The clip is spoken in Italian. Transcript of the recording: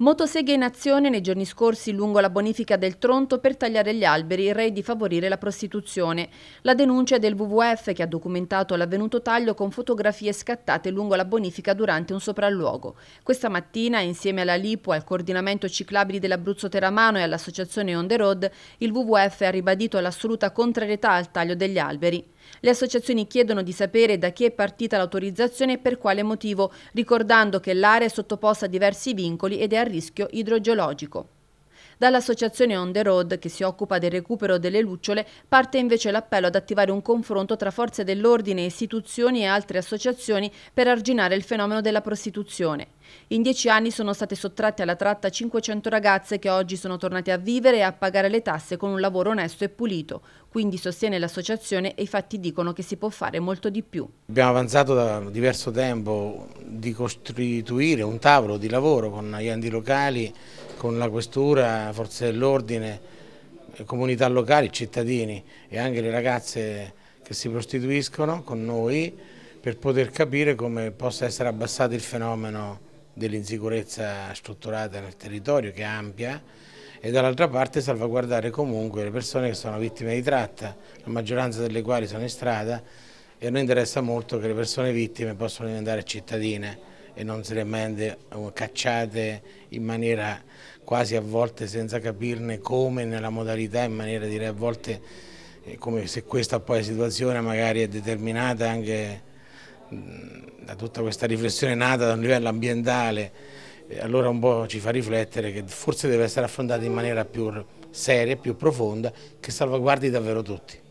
Motoseghe in azione nei giorni scorsi lungo la bonifica del Tronto per tagliare gli alberi, rei di favorire la prostituzione. La denuncia è del WWF che ha documentato l'avvenuto taglio con fotografie scattate lungo la bonifica durante un sopralluogo. Questa mattina, insieme alla LIPO, al coordinamento ciclabili dell'Abruzzo Teramano e all'associazione On The Road, il WWF ha ribadito l'assoluta contrarietà al taglio degli alberi. Le associazioni chiedono di sapere da chi è partita l'autorizzazione e per quale motivo, ricordando che l'area è sottoposta a diversi vincoli ed è a rischio idrogeologico. Dall'associazione On the Road, che si occupa del recupero delle lucciole, parte invece l'appello ad attivare un confronto tra forze dell'ordine, istituzioni e altre associazioni per arginare il fenomeno della prostituzione. In dieci anni sono state sottratte alla tratta 500 ragazze che oggi sono tornate a vivere e a pagare le tasse con un lavoro onesto e pulito. Quindi sostiene l'associazione e i fatti dicono che si può fare molto di più. Abbiamo avanzato da diverso tempo di costituire un tavolo di lavoro con gli enti locali con la questura, forze dell'ordine, comunità locali, cittadini e anche le ragazze che si prostituiscono con noi per poter capire come possa essere abbassato il fenomeno dell'insicurezza strutturata nel territorio che è ampia e dall'altra parte salvaguardare comunque le persone che sono vittime di tratta, la maggioranza delle quali sono in strada e a noi interessa molto che le persone vittime possano diventare cittadine e non se le cacciate in maniera quasi a volte senza capirne come, nella modalità, in maniera direi a volte eh, come se questa poi situazione magari è determinata anche mm, da tutta questa riflessione nata da un livello ambientale, eh, allora un po' ci fa riflettere che forse deve essere affrontata in maniera più seria, più profonda, che salvaguardi davvero tutti.